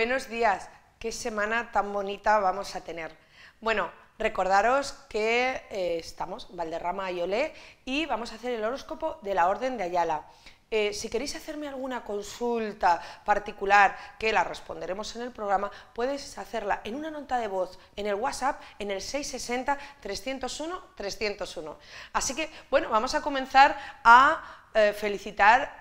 Buenos días, qué semana tan bonita vamos a tener. Bueno, recordaros que eh, estamos, Valderrama Olé y vamos a hacer el horóscopo de la Orden de Ayala. Eh, si queréis hacerme alguna consulta particular que la responderemos en el programa, puedes hacerla en una nota de voz en el WhatsApp en el 660-301-301. Así que, bueno, vamos a comenzar a eh, felicitar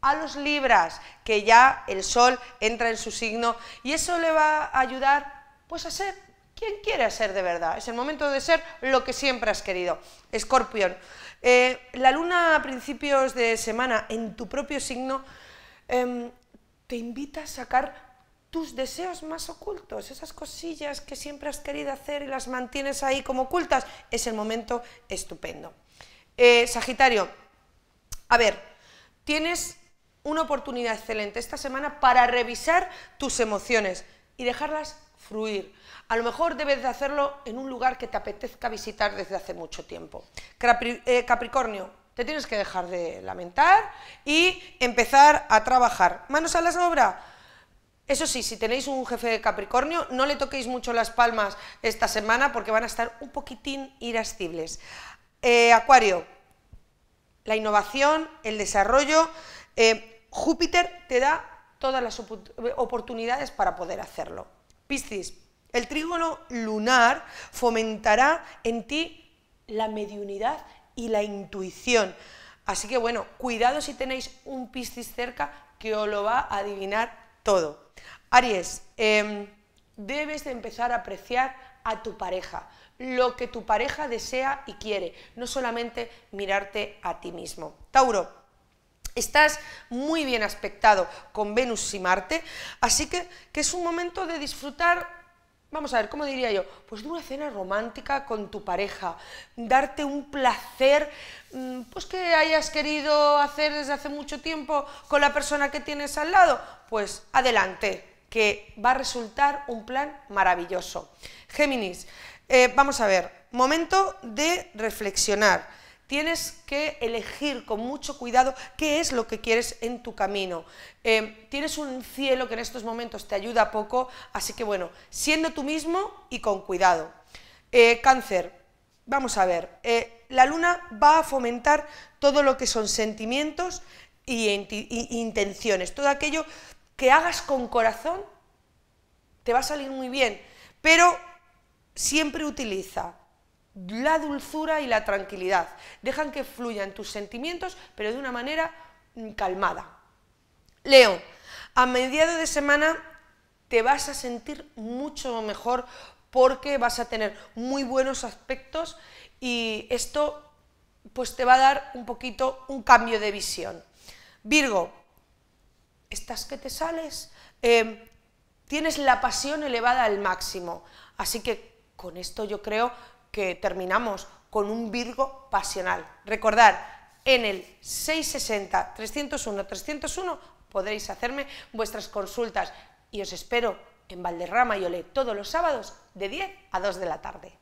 a los libras, que ya el sol entra en su signo y eso le va a ayudar pues a ser quien quiere ser de verdad. Es el momento de ser lo que siempre has querido. Escorpión, eh, la luna a principios de semana en tu propio signo em, te invita a sacar tus deseos más ocultos, esas cosillas que siempre has querido hacer y las mantienes ahí como ocultas, es el momento estupendo. Eh, Sagitario, a ver, tienes una oportunidad excelente esta semana para revisar tus emociones y dejarlas fluir. A lo mejor debes de hacerlo en un lugar que te apetezca visitar desde hace mucho tiempo. Eh, Capricornio, te tienes que dejar de lamentar y empezar a trabajar. Manos a la sobra. Eso sí, si tenéis un jefe de Capricornio, no le toquéis mucho las palmas esta semana porque van a estar un poquitín irascibles. Eh, Acuario, la innovación, el desarrollo eh, Júpiter te da todas las oportunidades para poder hacerlo. Piscis, el trígono lunar fomentará en ti la mediunidad y la intuición. Así que bueno, cuidado si tenéis un Piscis cerca que os lo va a adivinar todo. Aries, em, debes de empezar a apreciar a tu pareja, lo que tu pareja desea y quiere, no solamente mirarte a ti mismo. Tauro, Estás muy bien aspectado con Venus y Marte, así que, que es un momento de disfrutar vamos a ver, ¿cómo diría yo? Pues de una cena romántica con tu pareja, darte un placer mm, pues que hayas querido hacer desde hace mucho tiempo con la persona que tienes al lado, pues adelante, que va a resultar un plan maravilloso. Géminis, eh, vamos a ver, momento de reflexionar tienes que elegir con mucho cuidado qué es lo que quieres en tu camino. Eh, tienes un cielo que en estos momentos te ayuda poco, así que bueno, siendo tú mismo y con cuidado. Eh, cáncer, vamos a ver, eh, la luna va a fomentar todo lo que son sentimientos e intenciones, todo aquello que hagas con corazón te va a salir muy bien, pero siempre utiliza la dulzura y la tranquilidad. Dejan que fluyan tus sentimientos, pero de una manera mm, calmada. Leo, a mediados de semana te vas a sentir mucho mejor porque vas a tener muy buenos aspectos y esto pues te va a dar un poquito un cambio de visión. Virgo, estás que te sales, em, tienes la pasión elevada al máximo, así que con esto yo creo que terminamos con un Virgo pasional. Recordad, en el 660-301-301 podréis hacerme vuestras consultas y os espero en Valderrama y Olé todos los sábados de 10 a 2 de la tarde.